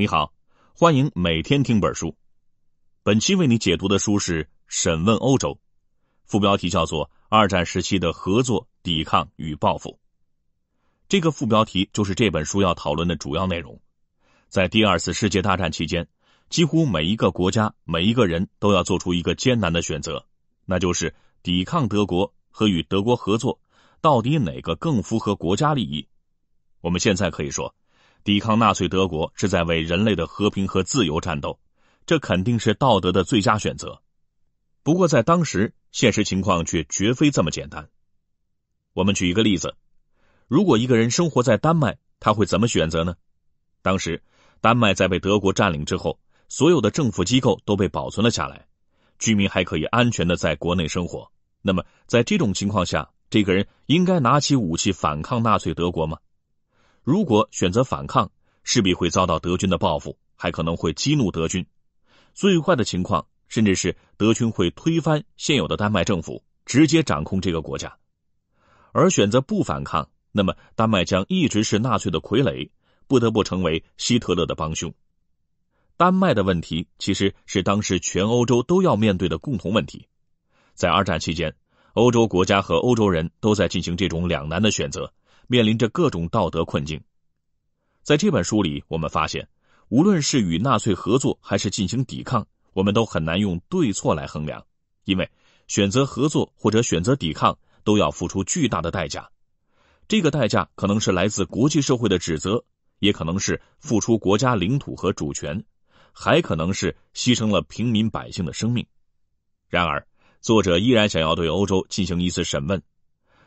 你好，欢迎每天听本书。本期为你解读的书是《审问欧洲》，副标题叫做“二战时期的合作、抵抗与报复”。这个副标题就是这本书要讨论的主要内容。在第二次世界大战期间，几乎每一个国家、每一个人都要做出一个艰难的选择，那就是抵抗德国和与德国合作，到底哪个更符合国家利益？我们现在可以说。抵抗纳粹德国是在为人类的和平和自由战斗，这肯定是道德的最佳选择。不过，在当时现实情况却绝非这么简单。我们举一个例子：如果一个人生活在丹麦，他会怎么选择呢？当时，丹麦在被德国占领之后，所有的政府机构都被保存了下来，居民还可以安全的在国内生活。那么，在这种情况下，这个人应该拿起武器反抗纳粹德国吗？如果选择反抗，势必会遭到德军的报复，还可能会激怒德军。最坏的情况，甚至是德军会推翻现有的丹麦政府，直接掌控这个国家。而选择不反抗，那么丹麦将一直是纳粹的傀儡，不得不成为希特勒的帮凶。丹麦的问题其实是当时全欧洲都要面对的共同问题。在二战期间，欧洲国家和欧洲人都在进行这种两难的选择。面临着各种道德困境，在这本书里，我们发现，无论是与纳粹合作还是进行抵抗，我们都很难用对错来衡量，因为选择合作或者选择抵抗，都要付出巨大的代价。这个代价可能是来自国际社会的指责，也可能是付出国家领土和主权，还可能是牺牲了平民百姓的生命。然而，作者依然想要对欧洲进行一次审问。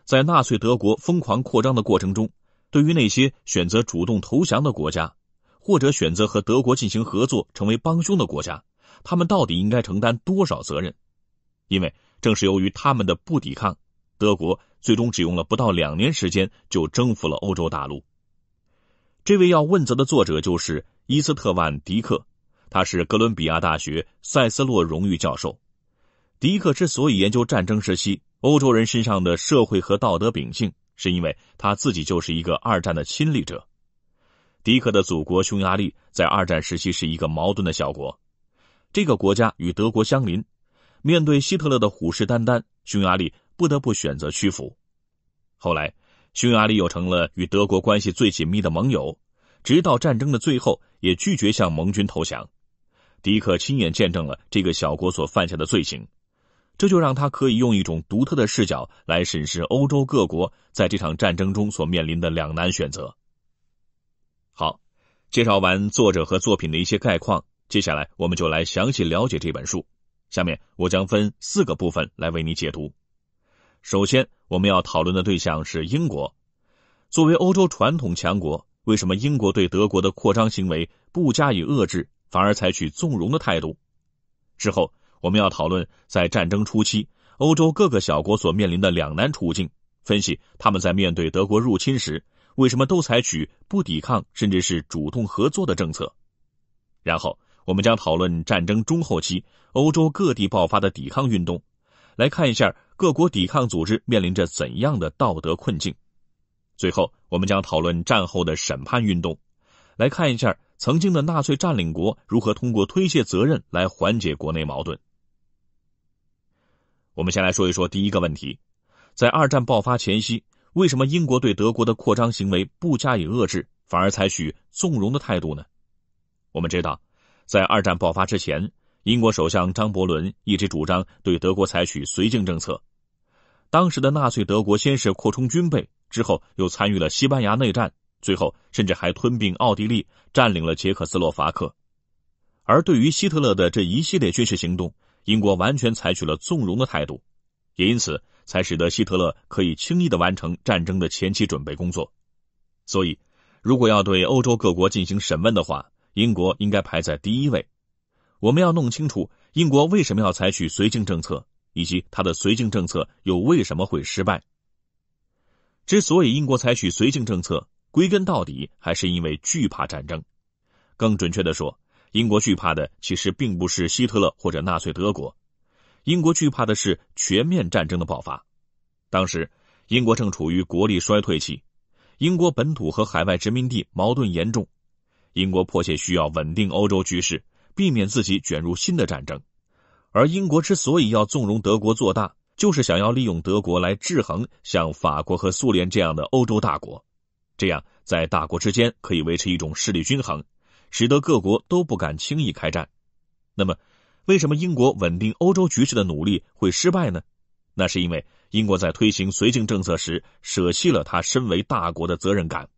在纳粹德国疯狂扩张的过程中，对于那些选择主动投降的国家，或者选择和德国进行合作、成为帮凶的国家，他们到底应该承担多少责任？因为正是由于他们的不抵抗，德国最终只用了不到两年时间就征服了欧洲大陆。这位要问责的作者就是伊斯特万·迪克，他是哥伦比亚大学塞斯洛荣誉教授。迪克之所以研究战争时期。欧洲人身上的社会和道德秉性，是因为他自己就是一个二战的亲历者。迪克的祖国匈牙利在二战时期是一个矛盾的小国。这个国家与德国相邻，面对希特勒的虎视眈眈，匈牙利不得不选择屈服。后来，匈牙利又成了与德国关系最紧密的盟友，直到战争的最后也拒绝向盟军投降。迪克亲眼见证了这个小国所犯下的罪行。这就让他可以用一种独特的视角来审视欧洲各国在这场战争中所面临的两难选择。好，介绍完作者和作品的一些概况，接下来我们就来详细了解这本书。下面我将分四个部分来为你解读。首先，我们要讨论的对象是英国，作为欧洲传统强国，为什么英国对德国的扩张行为不加以遏制，反而采取纵容的态度？之后。我们要讨论在战争初期，欧洲各个小国所面临的两难处境，分析他们在面对德国入侵时为什么都采取不抵抗甚至是主动合作的政策。然后，我们将讨论战争中后期欧洲各地爆发的抵抗运动，来看一下各国抵抗组织面临着怎样的道德困境。最后，我们将讨论战后的审判运动，来看一下曾经的纳粹占领国如何通过推卸责任来缓解国内矛盾。我们先来说一说第一个问题：在二战爆发前夕，为什么英国对德国的扩张行为不加以遏制，反而采取纵容的态度呢？我们知道，在二战爆发之前，英国首相张伯伦一直主张对德国采取绥靖政策。当时的纳粹德国先是扩充军备，之后又参与了西班牙内战，最后甚至还吞并奥地利，占领了捷克斯洛伐克。而对于希特勒的这一系列军事行动，英国完全采取了纵容的态度，也因此才使得希特勒可以轻易的完成战争的前期准备工作。所以，如果要对欧洲各国进行审问的话，英国应该排在第一位。我们要弄清楚英国为什么要采取绥靖政策，以及他的绥靖政策又为什么会失败。之所以英国采取绥靖政策，归根到底还是因为惧怕战争。更准确的说，英国惧怕的其实并不是希特勒或者纳粹德国，英国惧怕的是全面战争的爆发。当时，英国正处于国力衰退期，英国本土和海外殖民地矛盾严重，英国迫切需要稳定欧洲局势，避免自己卷入新的战争。而英国之所以要纵容德国做大，就是想要利用德国来制衡像法国和苏联这样的欧洲大国，这样在大国之间可以维持一种势力均衡。使得各国都不敢轻易开战。那么，为什么英国稳定欧洲局势的努力会失败呢？那是因为英国在推行绥靖政策时舍弃了他身为大国的责任感。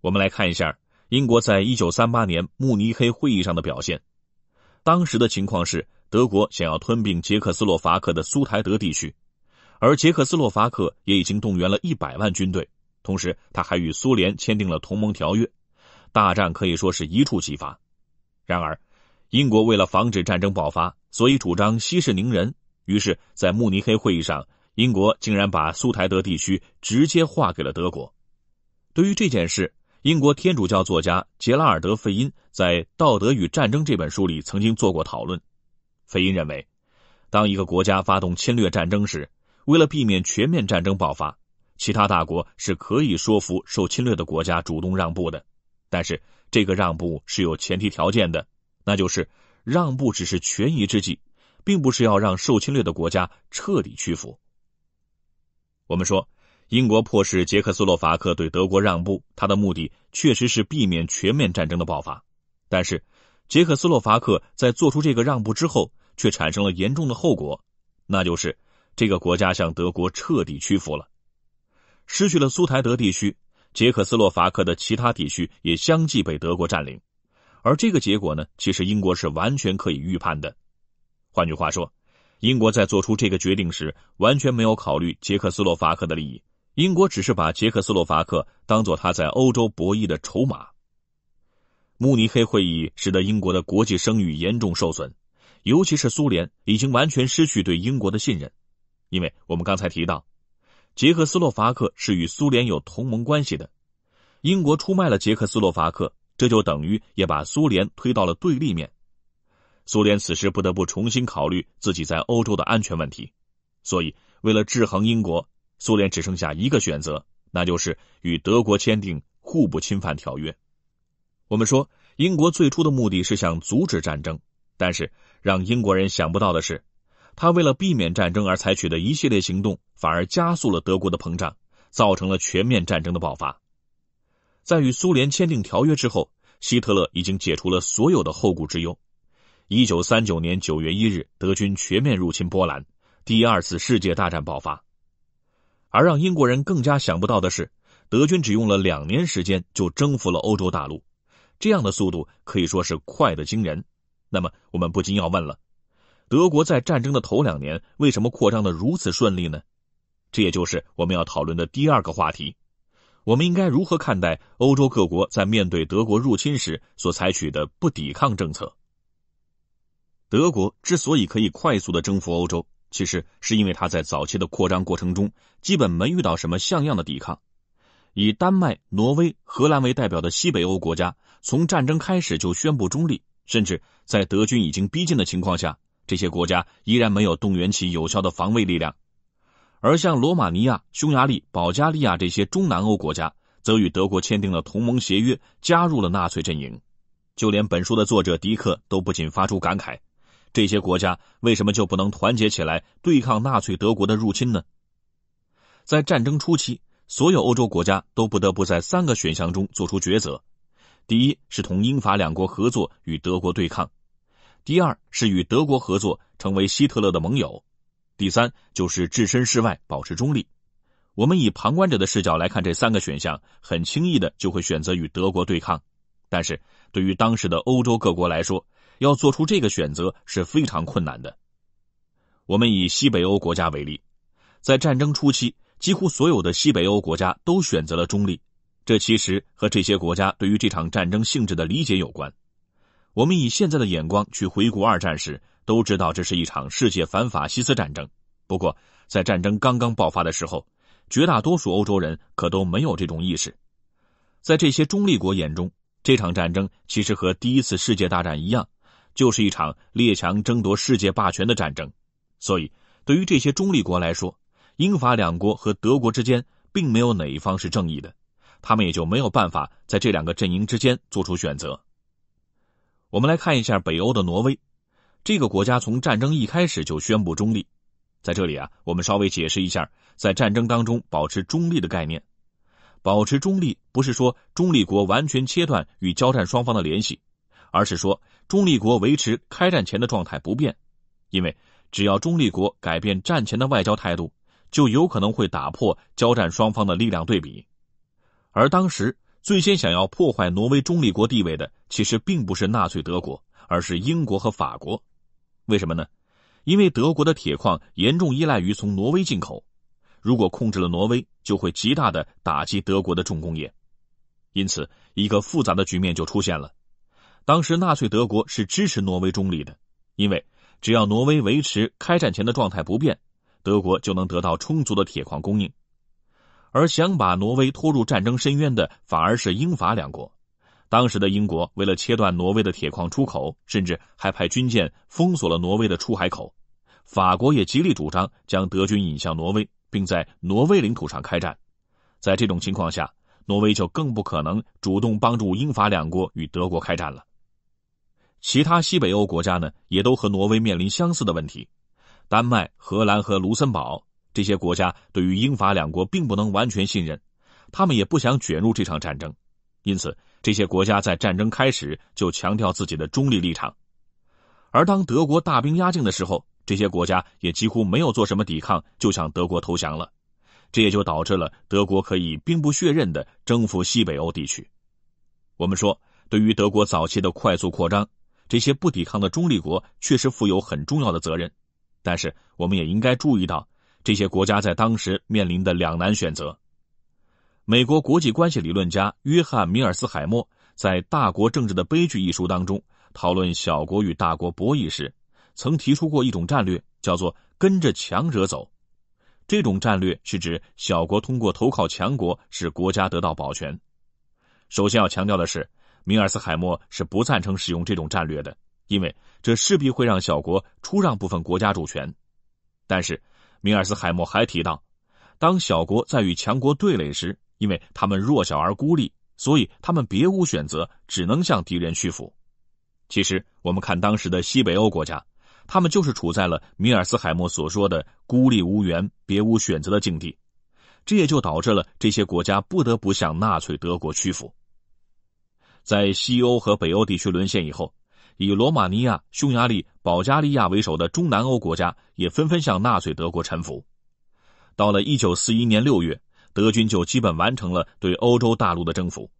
我们来看一下英国在一九三八年慕尼黑会议上的表现。当时的情况是，德国想要吞并捷克斯洛伐克的苏台德地区，而捷克斯洛伐克也已经动员了一百万军队，同时他还与苏联签订了同盟条约。大战可以说是一触即发。然而，英国为了防止战争爆发，所以主张息事宁人。于是，在慕尼黑会议上，英国竟然把苏台德地区直接划给了德国。对于这件事，英国天主教作家杰拉尔德·费因在《道德与战争》这本书里曾经做过讨论。费因认为，当一个国家发动侵略战争时，为了避免全面战争爆发，其他大国是可以说服受侵略的国家主动让步的。但是，这个让步是有前提条件的，那就是让步只是权宜之计，并不是要让受侵略的国家彻底屈服。我们说，英国迫使捷克斯洛伐克对德国让步，他的目的确实是避免全面战争的爆发。但是，捷克斯洛伐克在做出这个让步之后，却产生了严重的后果，那就是这个国家向德国彻底屈服了，失去了苏台德地区。捷克斯洛伐克的其他地区也相继被德国占领，而这个结果呢，其实英国是完全可以预判的。换句话说，英国在做出这个决定时，完全没有考虑捷克斯洛伐克的利益。英国只是把捷克斯洛伐克当做他在欧洲博弈的筹码。慕尼黑会议使得英国的国际声誉严重受损，尤其是苏联已经完全失去对英国的信任，因为我们刚才提到。捷克斯洛伐克是与苏联有同盟关系的，英国出卖了捷克斯洛伐克，这就等于也把苏联推到了对立面。苏联此时不得不重新考虑自己在欧洲的安全问题，所以为了制衡英国，苏联只剩下一个选择，那就是与德国签订互不侵犯条约。我们说，英国最初的目的是想阻止战争，但是让英国人想不到的是。他为了避免战争而采取的一系列行动，反而加速了德国的膨胀，造成了全面战争的爆发。在与苏联签订条约之后，希特勒已经解除了所有的后顾之忧。一九三九年九月一日，德军全面入侵波兰，第二次世界大战爆发。而让英国人更加想不到的是，德军只用了两年时间就征服了欧洲大陆，这样的速度可以说是快得惊人。那么，我们不禁要问了。德国在战争的头两年为什么扩张的如此顺利呢？这也就是我们要讨论的第二个话题。我们应该如何看待欧洲各国在面对德国入侵时所采取的不抵抗政策？德国之所以可以快速的征服欧洲，其实是因为它在早期的扩张过程中基本没遇到什么像样的抵抗。以丹麦、挪威、荷兰为代表的西北欧国家，从战争开始就宣布中立，甚至在德军已经逼近的情况下。这些国家依然没有动员起有效的防卫力量，而像罗马尼亚、匈牙利、保加利亚这些中南欧国家，则与德国签订了同盟协约，加入了纳粹阵营。就连本书的作者迪克都不禁发出感慨：这些国家为什么就不能团结起来对抗纳粹德国的入侵呢？在战争初期，所有欧洲国家都不得不在三个选项中做出抉择：第一，是同英法两国合作与德国对抗。第二是与德国合作，成为希特勒的盟友；第三就是置身事外，保持中立。我们以旁观者的视角来看这三个选项，很轻易的就会选择与德国对抗。但是，对于当时的欧洲各国来说，要做出这个选择是非常困难的。我们以西北欧国家为例，在战争初期，几乎所有的西北欧国家都选择了中立，这其实和这些国家对于这场战争性质的理解有关。我们以现在的眼光去回顾二战时，都知道这是一场世界反法西斯战争。不过，在战争刚刚爆发的时候，绝大多数欧洲人可都没有这种意识。在这些中立国眼中，这场战争其实和第一次世界大战一样，就是一场列强争夺世界霸权的战争。所以，对于这些中立国来说，英法两国和德国之间并没有哪一方是正义的，他们也就没有办法在这两个阵营之间做出选择。我们来看一下北欧的挪威，这个国家从战争一开始就宣布中立。在这里啊，我们稍微解释一下，在战争当中保持中立的概念。保持中立不是说中立国完全切断与交战双方的联系，而是说中立国维持开战前的状态不变。因为只要中立国改变战前的外交态度，就有可能会打破交战双方的力量对比，而当时。最先想要破坏挪威中立国地位的，其实并不是纳粹德国，而是英国和法国。为什么呢？因为德国的铁矿严重依赖于从挪威进口，如果控制了挪威，就会极大的打击德国的重工业。因此，一个复杂的局面就出现了。当时，纳粹德国是支持挪威中立的，因为只要挪威维持开战前的状态不变，德国就能得到充足的铁矿供应。而想把挪威拖入战争深渊的，反而是英法两国。当时的英国为了切断挪威的铁矿出口，甚至还派军舰封锁了挪威的出海口。法国也极力主张将德军引向挪威，并在挪威领土上开战。在这种情况下，挪威就更不可能主动帮助英法两国与德国开战了。其他西北欧国家呢，也都和挪威面临相似的问题：丹麦、荷兰和卢森堡。这些国家对于英法两国并不能完全信任，他们也不想卷入这场战争，因此这些国家在战争开始就强调自己的中立立场。而当德国大兵压境的时候，这些国家也几乎没有做什么抵抗，就向德国投降了。这也就导致了德国可以兵不血刃的征服西北欧地区。我们说，对于德国早期的快速扩张，这些不抵抗的中立国确实负有很重要的责任。但是，我们也应该注意到。这些国家在当时面临的两难选择。美国国际关系理论家约翰·米尔斯海默在《大国政治的悲剧》一书当中讨论小国与大国博弈时，曾提出过一种战略，叫做“跟着强者走”。这种战略是指小国通过投靠强国，使国家得到保全。首先要强调的是，米尔斯海默是不赞成使用这种战略的，因为这势必会让小国出让部分国家主权。但是，米尔斯海默还提到，当小国在与强国对垒时，因为他们弱小而孤立，所以他们别无选择，只能向敌人屈服。其实，我们看当时的西北欧国家，他们就是处在了米尔斯海默所说的孤立无援、别无选择的境地，这也就导致了这些国家不得不向纳粹德国屈服。在西欧和北欧地区沦陷以后。以罗马尼亚、匈牙利、保加利亚为首的中南欧国家也纷纷向纳粹德国臣服。到了1941年6月，德军就基本完成了对欧洲大陆的征服。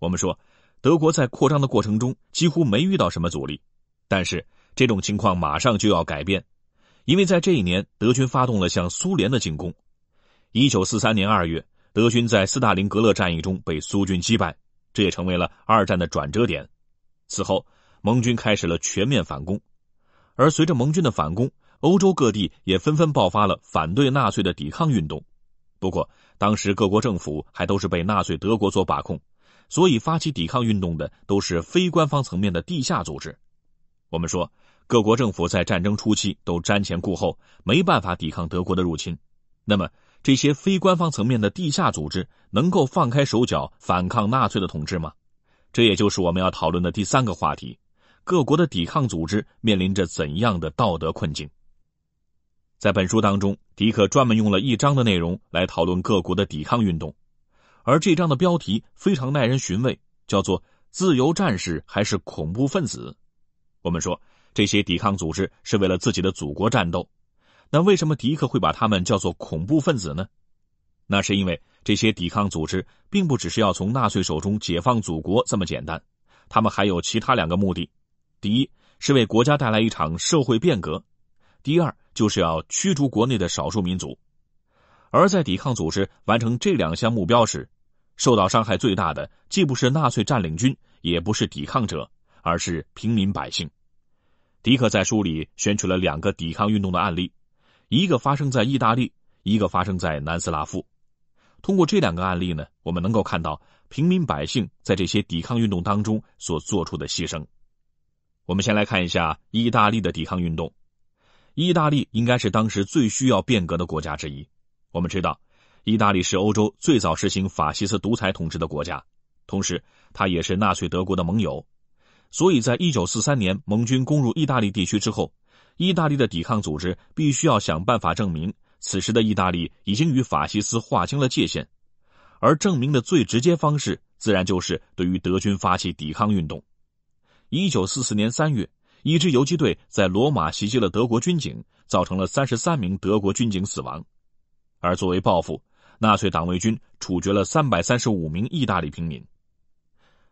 我们说，德国在扩张的过程中几乎没遇到什么阻力，但是这种情况马上就要改变，因为在这一年，德军发动了向苏联的进攻。1943年2月，德军在斯大林格勒战役中被苏军击败，这也成为了二战的转折点。此后，盟军开始了全面反攻，而随着盟军的反攻，欧洲各地也纷纷爆发了反对纳粹的抵抗运动。不过，当时各国政府还都是被纳粹德国所把控，所以发起抵抗运动的都是非官方层面的地下组织。我们说，各国政府在战争初期都瞻前顾后，没办法抵抗德国的入侵。那么，这些非官方层面的地下组织能够放开手脚反抗纳粹的统治吗？这也就是我们要讨论的第三个话题。各国的抵抗组织面临着怎样的道德困境？在本书当中，迪克专门用了一章的内容来讨论各国的抵抗运动，而这章的标题非常耐人寻味，叫做“自由战士还是恐怖分子”。我们说这些抵抗组织是为了自己的祖国战斗，那为什么迪克会把他们叫做恐怖分子呢？那是因为这些抵抗组织并不只是要从纳粹手中解放祖国这么简单，他们还有其他两个目的。第一是为国家带来一场社会变革，第二就是要驱逐国内的少数民族。而在抵抗组织完成这两项目标时，受到伤害最大的既不是纳粹占领军，也不是抵抗者，而是平民百姓。迪克在书里选取了两个抵抗运动的案例，一个发生在意大利，一个发生在南斯拉夫。通过这两个案例呢，我们能够看到平民百姓在这些抵抗运动当中所做出的牺牲。我们先来看一下意大利的抵抗运动。意大利应该是当时最需要变革的国家之一。我们知道，意大利是欧洲最早实行法西斯独裁统治的国家，同时它也是纳粹德国的盟友。所以在一九四三年盟军攻入意大利地区之后，意大利的抵抗组织必须要想办法证明，此时的意大利已经与法西斯划清了界限。而证明的最直接方式，自然就是对于德军发起抵抗运动。一九四四年三月，一支游击队在罗马袭击了德国军警，造成了三十三名德国军警死亡。而作为报复，纳粹党卫军处决了三百三十五名意大利平民。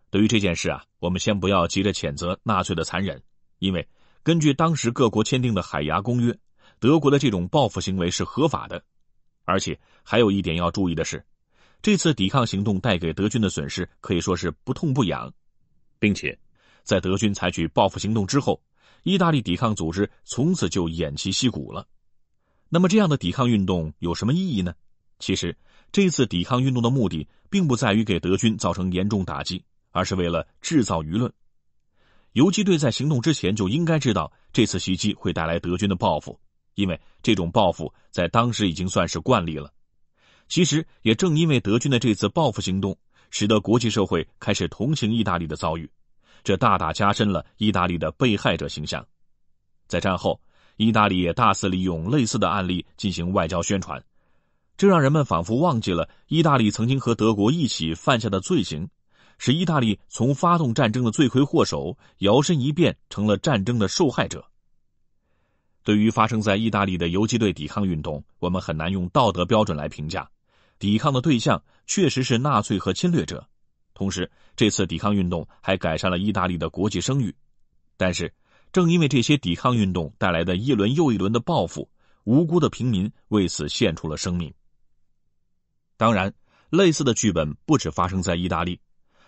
对于这件事啊，我们先不要急着谴责纳粹的残忍，因为根据当时各国签订的海牙公约，德国的这种报复行为是合法的。而且还有一点要注意的是，这次抵抗行动带给德军的损失可以说是不痛不痒，并且。在德军采取报复行动之后，意大利抵抗组织从此就偃旗息鼓了。那么，这样的抵抗运动有什么意义呢？其实，这次抵抗运动的目的并不在于给德军造成严重打击，而是为了制造舆论。游击队在行动之前就应该知道，这次袭击会带来德军的报复，因为这种报复在当时已经算是惯例了。其实，也正因为德军的这次报复行动，使得国际社会开始同情意大利的遭遇。这大大加深了意大利的被害者形象。在战后，意大利也大肆利用类似的案例进行外交宣传，这让人们仿佛忘记了意大利曾经和德国一起犯下的罪行，使意大利从发动战争的罪魁祸首摇身一变成了战争的受害者。对于发生在意大利的游击队抵抗运动，我们很难用道德标准来评价，抵抗的对象确实是纳粹和侵略者。同时，这次抵抗运动还改善了意大利的国际声誉。但是，正因为这些抵抗运动带来的一轮又一轮的报复，无辜的平民为此献出了生命。当然，类似的剧本不止发生在意大利，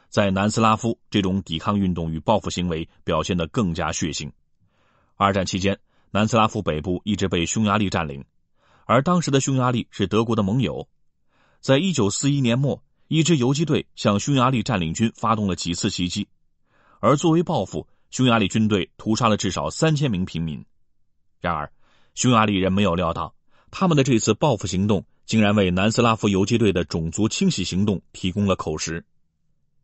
在南斯拉夫，这种抵抗运动与报复行为表现得更加血腥。二战期间，南斯拉夫北部一直被匈牙利占领，而当时的匈牙利是德国的盟友。在一九四一年末。一支游击队向匈牙利占领军发动了几次袭击，而作为报复，匈牙利军队屠杀了至少三千名平民。然而，匈牙利人没有料到，他们的这次报复行动竟然为南斯拉夫游击队的种族清洗行动提供了口实。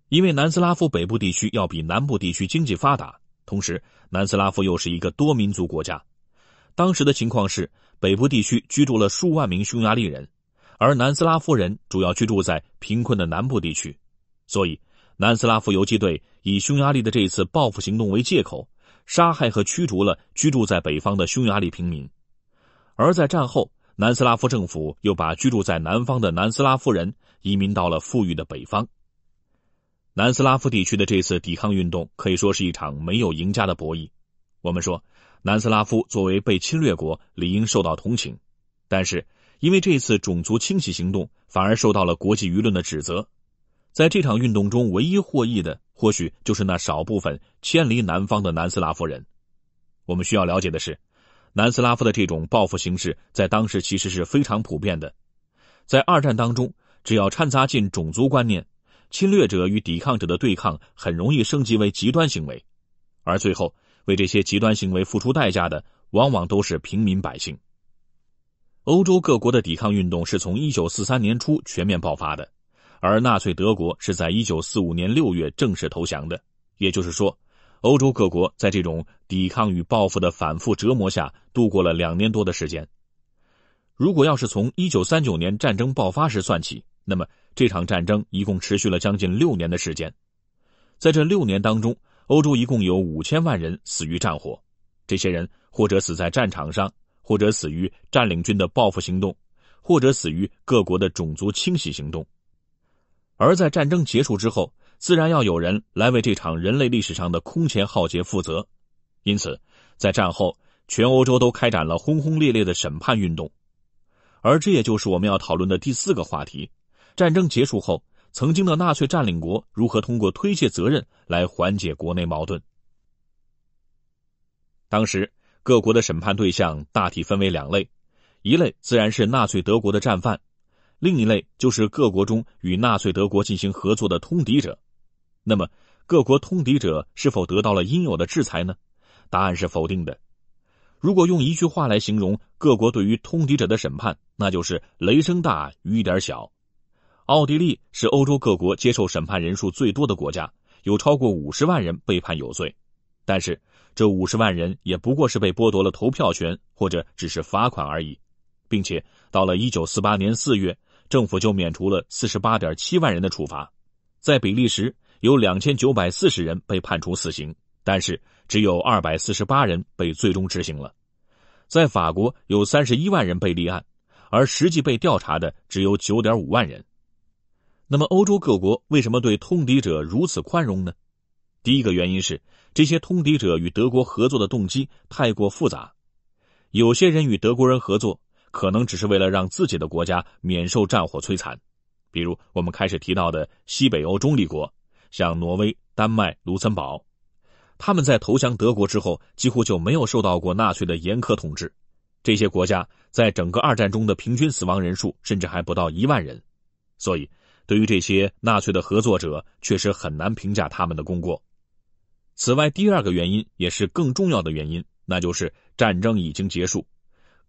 因为南斯拉夫北部地区要比南部地区经济发达，同时南斯拉夫又是一个多民族国家。当时的情况是，北部地区居住了数万名匈牙利人。而南斯拉夫人主要居住在贫困的南部地区，所以南斯拉夫游击队以匈牙利的这次报复行动为借口，杀害和驱逐了居住在北方的匈牙利平民。而在战后，南斯拉夫政府又把居住在南方的南斯拉夫人移民到了富裕的北方。南斯拉夫地区的这次抵抗运动可以说是一场没有赢家的博弈。我们说，南斯拉夫作为被侵略国，理应受到同情，但是。因为这次种族清洗行动反而受到了国际舆论的指责，在这场运动中唯一获益的或许就是那少部分迁离南方的南斯拉夫人。我们需要了解的是，南斯拉夫的这种报复形式在当时其实是非常普遍的。在二战当中，只要掺杂进种族观念，侵略者与抵抗者的对抗很容易升级为极端行为，而最后为这些极端行为付出代价的，往往都是平民百姓。欧洲各国的抵抗运动是从1943年初全面爆发的，而纳粹德国是在1945年6月正式投降的。也就是说，欧洲各国在这种抵抗与报复的反复折磨下，度过了两年多的时间。如果要是从1939年战争爆发时算起，那么这场战争一共持续了将近六年的时间。在这六年当中，欧洲一共有五千万人死于战火，这些人或者死在战场上。或者死于占领军的报复行动，或者死于各国的种族清洗行动。而在战争结束之后，自然要有人来为这场人类历史上的空前浩劫负责。因此，在战后，全欧洲都开展了轰轰烈烈的审判运动。而这也就是我们要讨论的第四个话题：战争结束后，曾经的纳粹占领国如何通过推卸责任来缓解国内矛盾？当时。各国的审判对象大体分为两类，一类自然是纳粹德国的战犯，另一类就是各国中与纳粹德国进行合作的通敌者。那么，各国通敌者是否得到了应有的制裁呢？答案是否定的。如果用一句话来形容各国对于通敌者的审判，那就是雷声大雨点小。奥地利是欧洲各国接受审判人数最多的国家，有超过五十万人被判有罪，但是。这五十万人也不过是被剥夺了投票权，或者只是罚款而已，并且到了一九四八年四月，政府就免除了四十八点七万人的处罚。在比利时，有两千九百四十人被判处死刑，但是只有二百四十八人被最终执行了。在法国，有三十一万人被立案，而实际被调查的只有九点五万人。那么，欧洲各国为什么对通敌者如此宽容呢？第一个原因是，这些通敌者与德国合作的动机太过复杂。有些人与德国人合作，可能只是为了让自己的国家免受战火摧残，比如我们开始提到的西北欧中立国，像挪威、丹麦、卢森堡，他们在投降德国之后，几乎就没有受到过纳粹的严苛统治。这些国家在整个二战中的平均死亡人数，甚至还不到一万人。所以，对于这些纳粹的合作者，确实很难评价他们的功过。此外，第二个原因也是更重要的原因，那就是战争已经结束，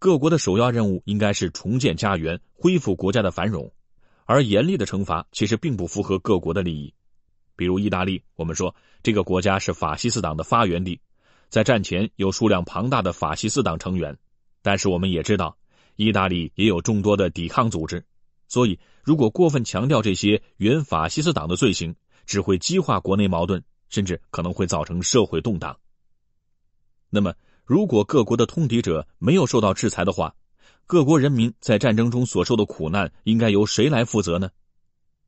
各国的首要任务应该是重建家园、恢复国家的繁荣，而严厉的惩罚其实并不符合各国的利益。比如意大利，我们说这个国家是法西斯党的发源地，在战前有数量庞大的法西斯党成员，但是我们也知道，意大利也有众多的抵抗组织，所以如果过分强调这些原法西斯党的罪行，只会激化国内矛盾。甚至可能会造成社会动荡。那么，如果各国的通敌者没有受到制裁的话，各国人民在战争中所受的苦难应该由谁来负责呢？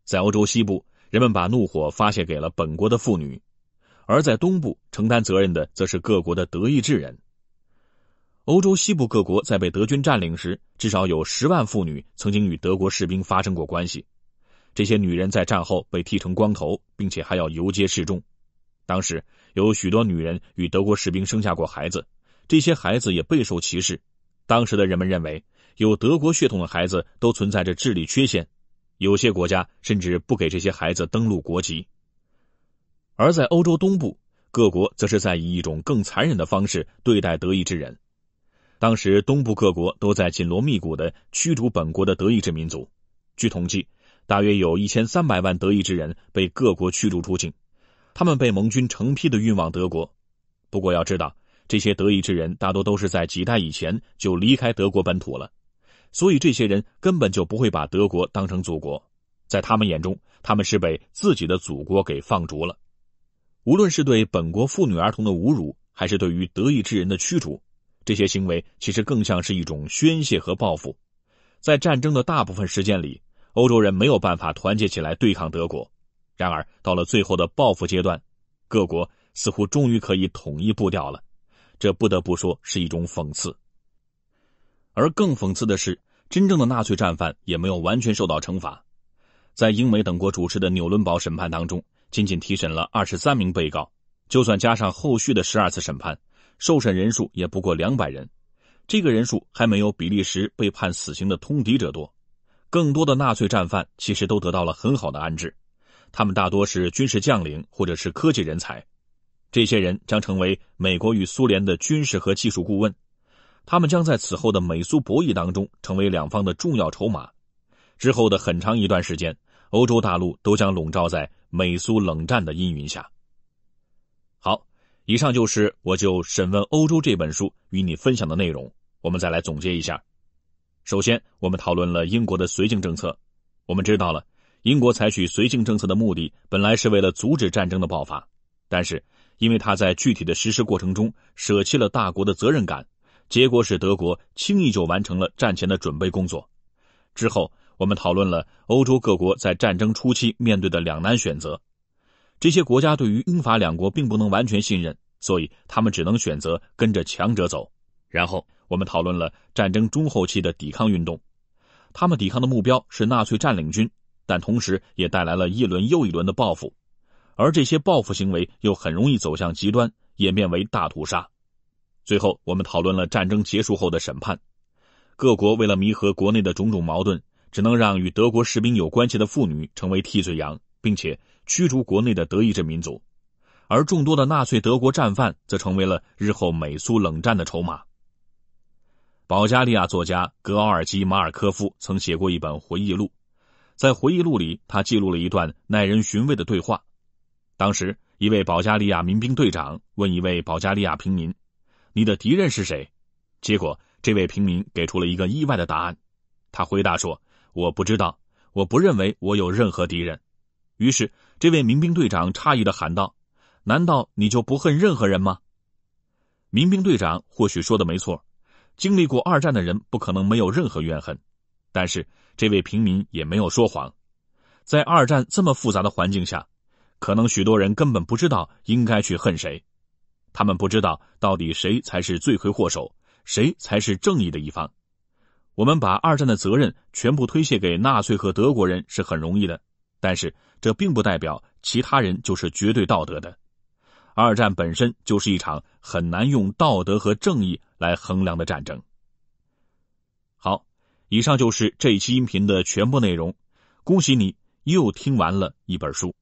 在欧洲西部，人们把怒火发泄给了本国的妇女；而在东部，承担责任的则是各国的德意志人。欧洲西部各国在被德军占领时，至少有十万妇女曾经与德国士兵发生过关系。这些女人在战后被剃成光头，并且还要游街示众。当时有许多女人与德国士兵生下过孩子，这些孩子也备受歧视。当时的人们认为，有德国血统的孩子都存在着智力缺陷，有些国家甚至不给这些孩子登录国籍。而在欧洲东部，各国则是在以一种更残忍的方式对待德意志人。当时，东部各国都在紧锣密鼓地驱逐本国的德意志民族。据统计，大约有一千三百万德意志人被各国驱逐出境。他们被盟军成批的运往德国，不过要知道，这些德意志人大多都是在几代以前就离开德国本土了，所以这些人根本就不会把德国当成祖国，在他们眼中，他们是被自己的祖国给放逐了。无论是对本国妇女儿童的侮辱，还是对于德意志人的驱逐，这些行为其实更像是一种宣泄和报复。在战争的大部分时间里，欧洲人没有办法团结起来对抗德国。然而，到了最后的报复阶段，各国似乎终于可以统一步调了，这不得不说是一种讽刺。而更讽刺的是，真正的纳粹战犯也没有完全受到惩罚。在英美等国主持的纽伦堡审判当中，仅仅提审了二十三名被告，就算加上后续的十二次审判，受审人数也不过两百人，这个人数还没有比利时被判死刑的通敌者多。更多的纳粹战犯其实都得到了很好的安置。他们大多是军事将领或者是科技人才，这些人将成为美国与苏联的军事和技术顾问，他们将在此后的美苏博弈当中成为两方的重要筹码。之后的很长一段时间，欧洲大陆都将笼罩在美苏冷战的阴云下。好，以上就是我就《审问欧洲》这本书与你分享的内容。我们再来总结一下，首先我们讨论了英国的绥靖政策，我们知道了。英国采取绥靖政策的目的本来是为了阻止战争的爆发，但是因为他在具体的实施过程中舍弃了大国的责任感，结果使德国轻易就完成了战前的准备工作。之后，我们讨论了欧洲各国在战争初期面对的两难选择。这些国家对于英法两国并不能完全信任，所以他们只能选择跟着强者走。然后，我们讨论了战争中后期的抵抗运动。他们抵抗的目标是纳粹占领军。但同时也带来了一轮又一轮的报复，而这些报复行为又很容易走向极端，演变为大屠杀。最后，我们讨论了战争结束后的审判。各国为了弥合国内的种种矛盾，只能让与德国士兵有关系的妇女成为替罪羊，并且驱逐国内的德意志民族。而众多的纳粹德国战犯则成为了日后美苏冷战的筹码。保加利亚作家格奥尔基·马尔科夫曾写过一本回忆录。在回忆录里，他记录了一段耐人寻味的对话。当时，一位保加利亚民兵队长问一位保加利亚平民：“你的敌人是谁？”结果，这位平民给出了一个意外的答案。他回答说：“我不知道，我不认为我有任何敌人。”于是，这位民兵队长诧异的喊道：“难道你就不恨任何人吗？”民兵队长或许说的没错，经历过二战的人不可能没有任何怨恨，但是。这位平民也没有说谎，在二战这么复杂的环境下，可能许多人根本不知道应该去恨谁，他们不知道到底谁才是罪魁祸首，谁才是正义的一方。我们把二战的责任全部推卸给纳粹和德国人是很容易的，但是这并不代表其他人就是绝对道德的。二战本身就是一场很难用道德和正义来衡量的战争。好。以上就是这一期音频的全部内容，恭喜你又听完了一本书。